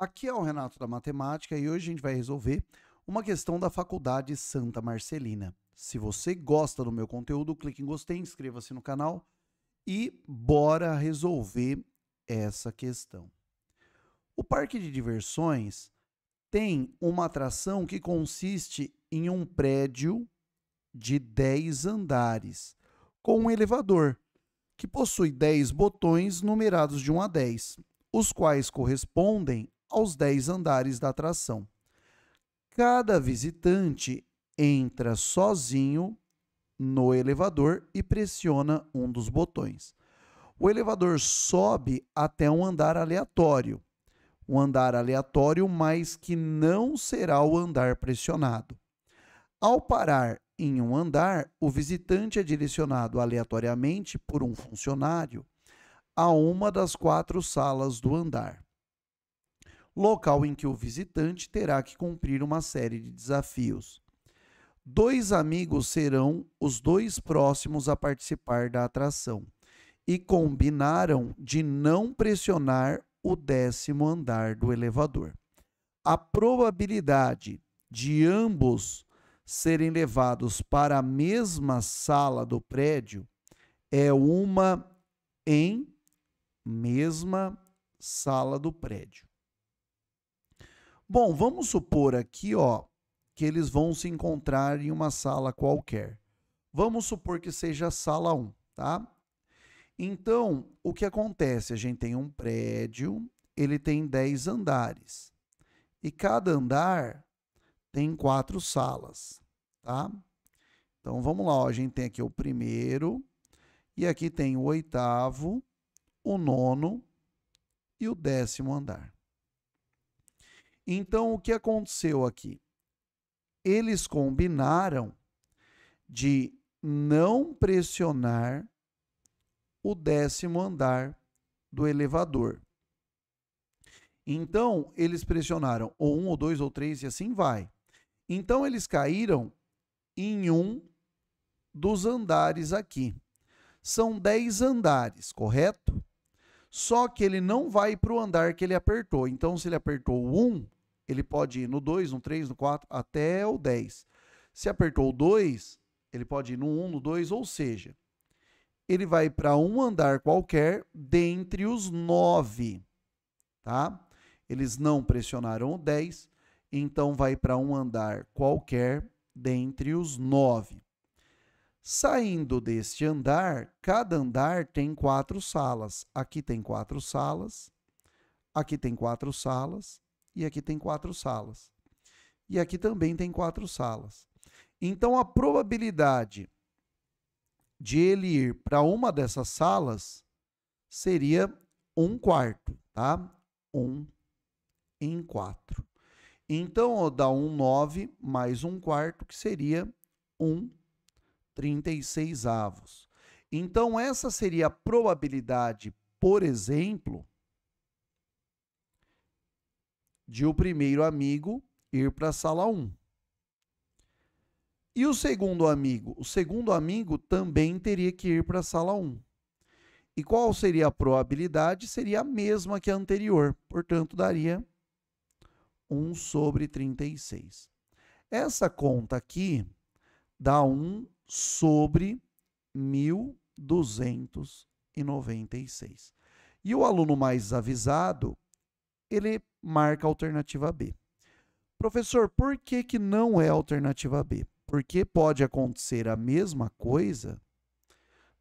Aqui é o Renato da Matemática e hoje a gente vai resolver uma questão da Faculdade Santa Marcelina. Se você gosta do meu conteúdo, clique em gostei, inscreva-se no canal e bora resolver essa questão. O parque de diversões tem uma atração que consiste em um prédio de 10 andares com um elevador que possui 10 botões numerados de 1 a 10, os quais correspondem aos 10 andares da atração. Cada visitante entra sozinho no elevador e pressiona um dos botões. O elevador sobe até um andar aleatório. Um andar aleatório, mas que não será o andar pressionado. Ao parar em um andar, o visitante é direcionado aleatoriamente por um funcionário a uma das quatro salas do andar local em que o visitante terá que cumprir uma série de desafios. Dois amigos serão os dois próximos a participar da atração e combinaram de não pressionar o décimo andar do elevador. A probabilidade de ambos serem levados para a mesma sala do prédio é uma em mesma sala do prédio. Bom, vamos supor aqui, ó, que eles vão se encontrar em uma sala qualquer. Vamos supor que seja a sala 1, tá? Então, o que acontece? A gente tem um prédio, ele tem 10 andares. E cada andar tem quatro salas, tá? Então vamos lá, ó, a gente tem aqui o primeiro, e aqui tem o oitavo, o nono e o décimo andar. Então, o que aconteceu aqui? Eles combinaram de não pressionar o décimo andar do elevador. Então, eles pressionaram ou um, ou dois, ou três, e assim vai. Então, eles caíram em um dos andares aqui. São dez andares, correto? Só que ele não vai para o andar que ele apertou. Então, se ele apertou o um, ele pode ir no 2, no 3, no 4, até o 10. Se apertou o 2, ele pode ir no 1, um, no 2, ou seja, ele vai para um andar qualquer dentre os 9, tá? Eles não pressionaram o 10, então vai para um andar qualquer dentre os 9. Saindo deste andar, cada andar tem quatro salas. Aqui tem quatro salas, aqui tem quatro salas, e aqui tem quatro salas. E aqui também tem quatro salas. Então a probabilidade de ele ir para uma dessas salas seria um quarto, tá? Um em quatro. Então dá um nove mais um quarto, que seria um trinta seis avos. Então essa seria a probabilidade, por exemplo, de o primeiro amigo ir para a sala 1. E o segundo amigo? O segundo amigo também teria que ir para a sala 1. E qual seria a probabilidade? Seria a mesma que a anterior, portanto, daria 1 sobre 36. Essa conta aqui dá 1 sobre 1296. E o aluno mais avisado ele marca a alternativa B. Professor, por que, que não é alternativa B? Porque pode acontecer a mesma coisa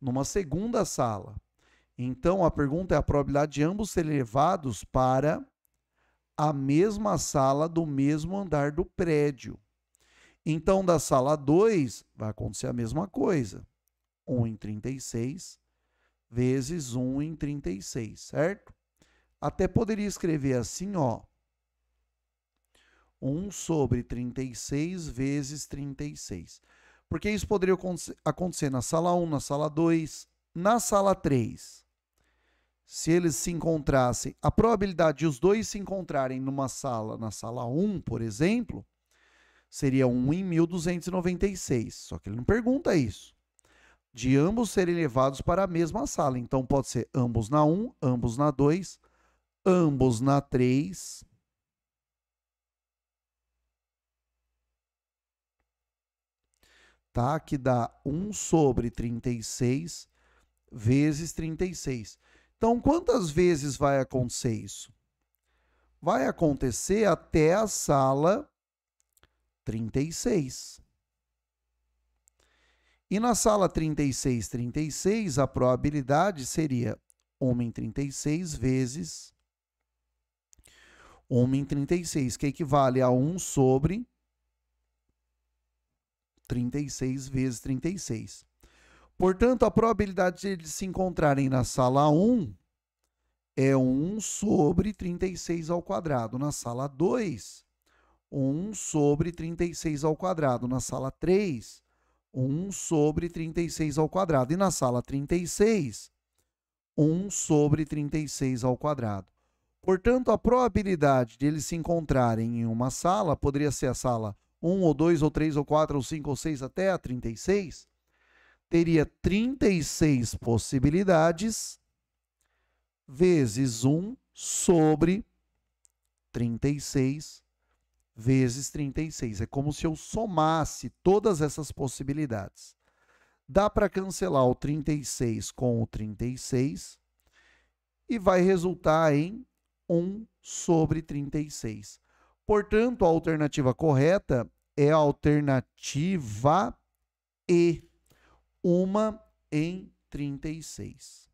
numa segunda sala. Então, a pergunta é a probabilidade de ambos serem levados para a mesma sala do mesmo andar do prédio. Então, da sala 2, vai acontecer a mesma coisa. 1 em 36 vezes 1 em 36, certo? Até poderia escrever assim, ó. 1 sobre 36 vezes 36. Porque isso poderia acontecer na sala 1, na sala 2, na sala 3. Se eles se encontrassem, a probabilidade de os dois se encontrarem numa sala, na sala 1, por exemplo, seria 1 em 1296. Só que ele não pergunta isso. De ambos serem levados para a mesma sala. Então pode ser ambos na 1, ambos na 2, ambos na 3. Tá? Que dá 1 sobre 36 vezes 36. Então, quantas vezes vai acontecer isso? Vai acontecer até a sala 36. E na sala 36, 36, a probabilidade seria 1 em 36 vezes 1 em 36, que equivale a 1 sobre 36 vezes 36. Portanto, a probabilidade de eles se encontrarem na sala 1 é 1 sobre 36 ao quadrado. Na sala 2, 1 sobre 36 ao quadrado. Na sala 3, 1 sobre 36 ao quadrado. E na sala 36, 1 sobre 36 ao quadrado. Portanto, a probabilidade de eles se encontrarem em uma sala, poderia ser a sala 1 ou 2 ou 3 ou 4 ou 5 ou 6 até a 36, teria 36 possibilidades vezes 1 sobre 36 vezes 36. É como se eu somasse todas essas possibilidades. Dá para cancelar o 36 com o 36 e vai resultar em 1 sobre 36. Portanto, a alternativa correta é a alternativa E, 1 em 36.